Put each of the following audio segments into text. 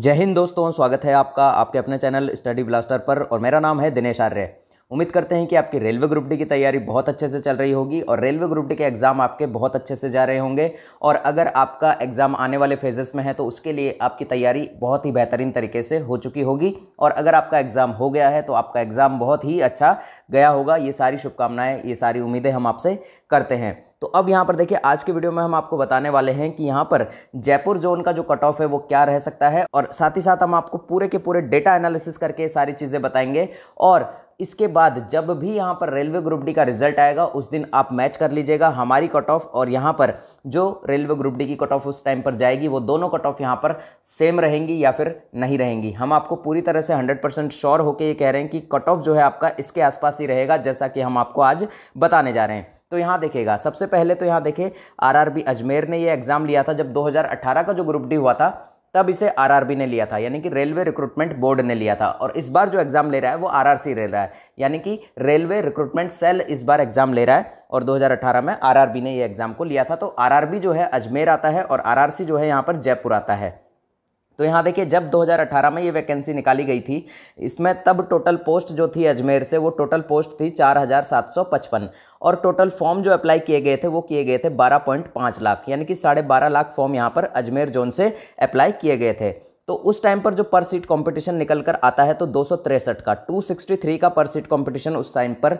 जय हिंद दोस्तों स्वागत है आपका आपके अपने चैनल स्टडी ब्लास्टर पर और मेरा नाम है दिनेश आर्य उम्मीद करते हैं कि आपकी रेलवे ग्रुप डी की तैयारी बहुत अच्छे से चल रही होगी और रेलवे ग्रुप डी के एग्ज़ाम आपके बहुत अच्छे से जा रहे होंगे और अगर आपका एग्ज़ाम आने वाले फेजेस में है तो उसके लिए आपकी तैयारी बहुत ही बेहतरीन तरीके से हो चुकी होगी और अगर आपका एग्ज़ाम हो गया है तो आपका एग्ज़ाम बहुत ही अच्छा गया होगा ये सारी शुभकामनाएँ ये सारी उम्मीदें हम आपसे करते हैं तो अब यहाँ पर देखिए आज के वीडियो में हम आपको बताने वाले हैं कि यहाँ पर जयपुर जोन का जो कट ऑफ है वो क्या रह सकता है और साथ ही साथ हम आपको पूरे के पूरे डेटा एनालिसिस करके सारी चीज़ें बताएंगे और इसके बाद जब भी यहाँ पर रेलवे ग्रुप डी का रिजल्ट आएगा उस दिन आप मैच कर लीजिएगा हमारी कट ऑफ और यहाँ पर जो रेलवे ग्रुप डी की कट ऑफ उस टाइम पर जाएगी वो दोनों कट ऑफ यहाँ पर सेम रहेंगी या फिर नहीं रहेंगी हम आपको पूरी तरह से हंड्रेड परसेंट श्योर होकर ये कह रहे हैं कि कट ऑफ जो है आपका इसके आसपास ही रहेगा जैसा कि हम आपको आज बताने जा रहे हैं तो यहाँ देखेगा सबसे पहले तो यहाँ देखे आरआरबी अजमेर ने ये एग्ज़ाम लिया था जब 2018 का जो ग्रुप डी हुआ था तब इसे आरआरबी ने लिया था यानी कि रेलवे रिक्रूटमेंट बोर्ड ने लिया था और इस बार जो एग्ज़ाम ले रहा है वो आरआरसी ले रहा है यानी कि रेलवे रिक्रूटमेंट सेल इस बार एग्ज़ाम ले रहा है और 2018 में आरआरबी ने ये एग्ज़ाम को लिया था तो आरआरबी जो है अजमेर आता है और आरआरसी जो है यहाँ पर जयपुर आता है तो यहाँ देखिए जब 2018 में ये वैकेंसी निकाली गई थी इसमें तब टोटल पोस्ट जो थी अजमेर से वो टोटल पोस्ट थी 4,755 और टोटल फॉर्म जो अप्लाई किए गए थे वो किए गए थे 12.5 लाख यानी कि साढ़े बारह लाख फॉर्म यहाँ पर अजमेर जोन से अप्लाई किए गए थे तो उस टाइम पर जो पर सीट कंपटीशन निकल कर आता है तो दो का 263 का पर सीट कंपटीशन उस टाइम पर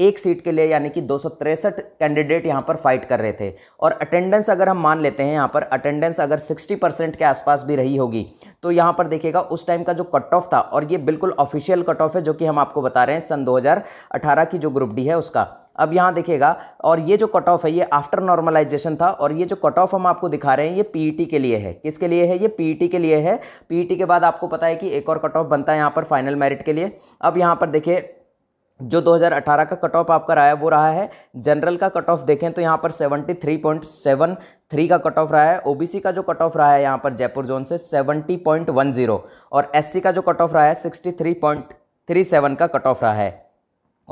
एक सीट के लिए यानी कि दो कैंडिडेट यहाँ पर फाइट कर रहे थे और अटेंडेंस अगर हम मान लेते हैं यहाँ पर अटेंडेंस अगर 60 परसेंट के आसपास भी रही होगी तो यहाँ पर देखिएगा उस टाइम का जो कट ऑफ था और ये बिल्कुल ऑफिशियल कट ऑफ है जो कि हम आपको बता रहे हैं सन 2018 की जो ग्रुप डी है उसका अब यहाँ देखिएगा और ये जो कट ऑफ है ये आफ्टर नॉर्मलाइजेशन था और ये जो कट ऑफ हम आपको दिखा रहे हैं ये पीईटी के लिए है किसके लिए है ये पीईटी के लिए है पीईटी के बाद आपको पता है कि एक और कट ऑफ बनता है यहाँ पर फाइनल मेरिट के लिए अब यहाँ पर देखिए जो 2018 का कट ऑफ आपका रहा है वो रहा है जनरल का कट ऑफ देखें तो यहाँ पर 73.73 का कट ऑफ रहा है ओबीसी का जो कट ऑफ रहा है यहाँ पर जयपुर जोन से 70.10 और एससी का जो कट ऑफ रहा है 63.37 का कट ऑफ रहा है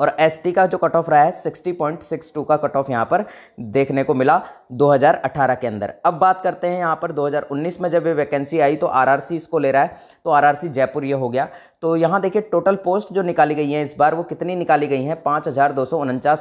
और एसटी का जो कट ऑफ रहा है सिक्सटी पॉइंट सिक्स टू का कट ऑफ यहाँ पर देखने को मिला 2018 के अंदर अब बात करते हैं यहाँ पर 2019 में जब ये वैकेंसी आई तो आरआरसी इसको ले रहा है तो आरआरसी जयपुर ये हो गया तो यहाँ देखिए टोटल पोस्ट जो निकाली गई हैं इस बार वो कितनी निकाली गई हैं पाँच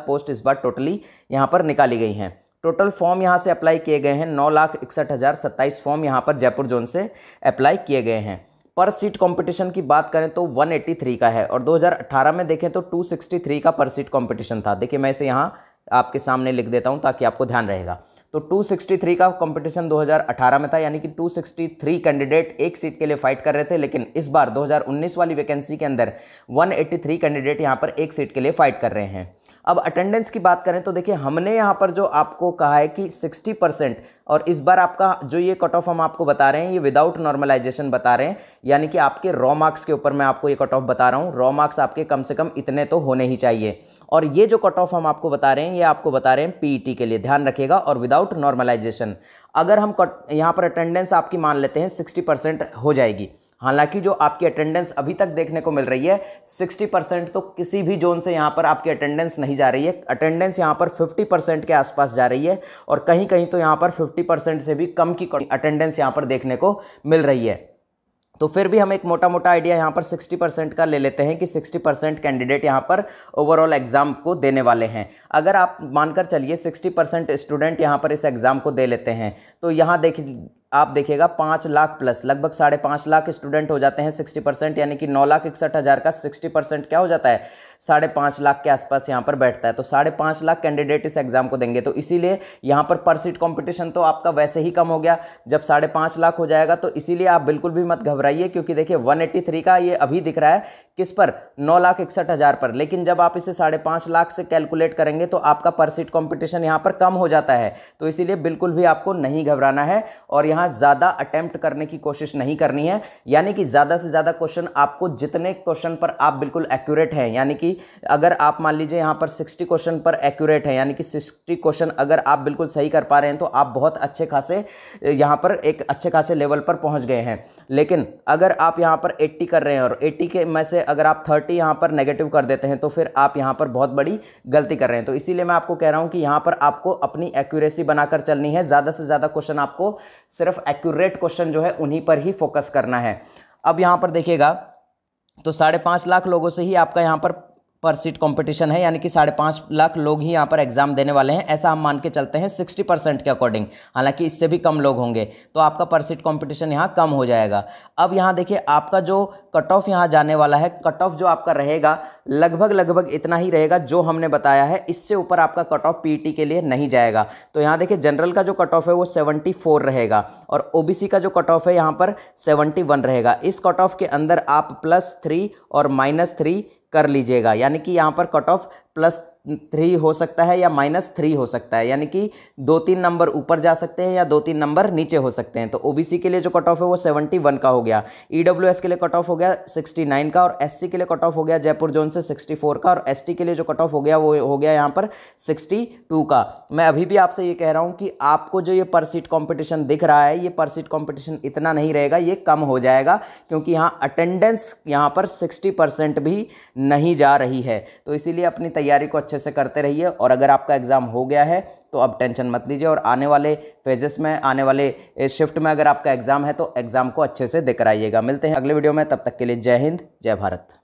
पोस्ट इस बार टोटली यहाँ पर निकाली गई हैं टोटल फॉर्म यहाँ से अप्लाई किए गए हैं नौ लाख इकसठ हज़ार सत्ताईस फॉर्म यहाँ पर जयपुर जोन से अप्लाई किए गए हैं पर सीट कंपटीशन की बात करें तो 183 का है और 2018 में देखें तो 263 का पर सीट कंपटीशन था देखिए मैं इसे यहाँ आपके सामने लिख देता हूँ ताकि आपको ध्यान रहेगा तो 263 का कंपटीशन 2018 में था यानी कि 263 कैंडिडेट एक सीट के लिए फाइट कर रहे थे लेकिन इस बार 2019 वाली वैकेंसी के अंदर 183 कैंडिडेट यहाँ पर एक सीट के लिए फाइट कर रहे हैं अब अटेंडेंस की बात करें तो देखिए हमने यहाँ पर जो आपको कहा है कि 60 परसेंट और इस बार आपका जो ये कट ऑफ हम आपको बता रहे हैं ये विदाउट नॉर्मलाइजेशन बता रहे हैं यानी कि आपके रॉ मार्क्स के ऊपर मैं आपको ये कट ऑफ बता रहा हूँ रॉ मार्क्स आपके कम से कम इतने तो होने ही चाहिए और ये जो कट ऑफ हम आपको बता रहे हैं ये आपको बता रहे हैं पीईटी e के लिए ध्यान रखिएगा और विदाउट विदाउट नॉर्मलाइजेशन अगर हम यहाँ पर अटेंडेंस आपकी मान लेते हैं सिक्सटी परसेंट हो जाएगी हालांकि जो आपकी अटेंडेंस अभी तक देखने को मिल रही है 60 परसेंट तो किसी भी जोन से यहाँ पर आपकी अटेंडेंस नहीं जा रही है अटेंडेंस यहाँ पर 50 परसेंट के आसपास जा रही है और कहीं कहीं तो यहाँ पर 50 परसेंट से भी कम की अटेंडेंस यहाँ पर देखने को मिल रही है तो फिर भी हम एक मोटा मोटा आइडिया यहाँ पर 60 परसेंट का ले लेते हैं कि 60 परसेंट कैंडिडेट यहाँ पर ओवरऑल एग्ज़ाम को देने वाले हैं अगर आप मानकर चलिए 60 परसेंट स्टूडेंट यहाँ पर इस एग्ज़ाम को दे लेते हैं तो यहाँ देखिए आप देखिएगा पाँच लाख प्लस लगभग साढ़े पाँच लाख स्टूडेंट हो जाते हैं सिक्सटी परसेंट यानी कि नौ लाख इकसठ हज़ार का सिक्सटी परसेंट क्या हो जाता है साढ़े पाँच लाख के आसपास यहाँ पर बैठता है तो साढ़े पाँच लाख कैंडिडेट इस एग्ज़ाम को देंगे तो इसीलिए यहाँ पर पर सीट कॉम्पिटिशन तो आपका वैसे ही कम हो गया जब साढ़े पाँच लाख हो जाएगा तो इसीलिए आप बिल्कुल भी मत घबराइए क्योंकि देखिए वन एट्टी थ्री का ये अभी दिख रहा है किस पर नौ लाख इकसठ हज़ार पर लेकिन जब आप इसे साढ़े पाँच लाख से कैलकुलेट करेंगे तो आपका पर सीट कॉम्पिटिशन यहाँ पर कम हो जाता है तो इसीलिए बिल्कुल भी आपको नहीं घबराना है और यहाँ यहाँ ज़्यादा अटैम्प्ट करने की कोशिश नहीं करनी है यानी कि ज़्यादा से ज़्यादा क्वेश्चन आपको जितने क्वेश्चन पर आप बिल्कुल एक्यूरेट हैं यानी कि अगर आप मान लीजिए यहाँ पर सिक्सटी क्वेश्चन पर एक्यूरेट हैं यानी कि सिक्सटी क्वेश्चन अगर आप बिल्कुल सही कर पा रहे हैं तो आप बहुत अच्छे खासे यहाँ पर एक अच्छे खासे लेवल पर पहुँच गए हैं लेकिन अगर आप यहाँ पर एट्टी कर रहे हैं और एट्टी के में से अगर आप थर्टी यहाँ पर नेगेटिव कर देते हैं तो फिर आप यहाँ पर बहुत बड़ी गलती कर रहे हैं तो इसीलिए मैं आपको कह रहा हूँ कि यहाँ पर आपको अपनी एक्यूरेसी बनाकर चलनी है ज़्यादा से ज़्यादा क्वेश्चन आपको सिर्फ सिर्फ एक्यूरेट क्वेश्चन जो है उन्हीं पर ही फोकस करना है अब यहाँ पर देखिएगा तो साढ़े पाँच लाख लोगों से ही आपका यहाँ पर पर सीट कंपटीशन है यानी कि साढ़े पाँच लाख लोग ही यहाँ पर एग्जाम देने वाले हैं ऐसा हम मान के चलते हैं सिक्सटी परसेंट के अकॉर्डिंग हालांकि इससे भी कम लोग होंगे तो आपका पर सीट कॉम्पिटिशन यहाँ कम हो जाएगा अब यहाँ देखिए आपका जो कट ऑफ यहाँ जाने वाला है कट ऑफ जो आपका रहेगा लगभग लगभग इतना ही रहेगा जो हमने बताया है इससे ऊपर आपका कट ऑफ पी के लिए नहीं जाएगा तो यहाँ देखिए जनरल का जो कट ऑफ है वो सेवेंटी फोर रहेगा और ओ का जो कट ऑफ है यहाँ पर सेवेंटी वन रहेगा इस कट ऑफ के अंदर आप प्लस थ्री और माइनस थ्री कर लीजिएगा यानी कि यहाँ पर कट ऑफ प्लस थ्री हो सकता है या माइनस थ्री हो सकता है यानी कि दो तीन नंबर ऊपर जा सकते हैं या दो तीन नंबर नीचे हो सकते हैं तो ओबीसी के लिए जो कट ऑफ है वो सेवेंटी वन का हो गया ईडब्ल्यूएस e के लिए कट ऑफ हो गया सिक्सटी नाइन का और एससी के लिए कट ऑफ हो गया जयपुर जोन से सिक्सटी फोर का और एसटी के लिए जो कट ऑफ हो गया वो हो गया यहाँ पर सिक्सटी टू का मैं अभी भी आपसे ये कह रहा हूँ कि आपको जो ये पर सीट कॉम्पिटिशन दिख रहा है ये पर सीट कॉम्पिटिशन इतना नहीं रहेगा ये कम हो जाएगा क्योंकि यहाँ अटेंडेंस यहाँ पर सिक्सटी भी नहीं जा रही है तो इसीलिए अपनी तैयारी को अच्छा अच्छे से करते रहिए और अगर आपका एग्ज़ाम हो गया है तो अब टेंशन मत लीजिए और आने वाले फेजेस में आने वाले शिफ्ट में अगर आपका एग्ज़ाम है तो एग्ज़ाम को अच्छे से देकर आइएगा मिलते हैं अगले वीडियो में तब तक के लिए जय हिंद जय भारत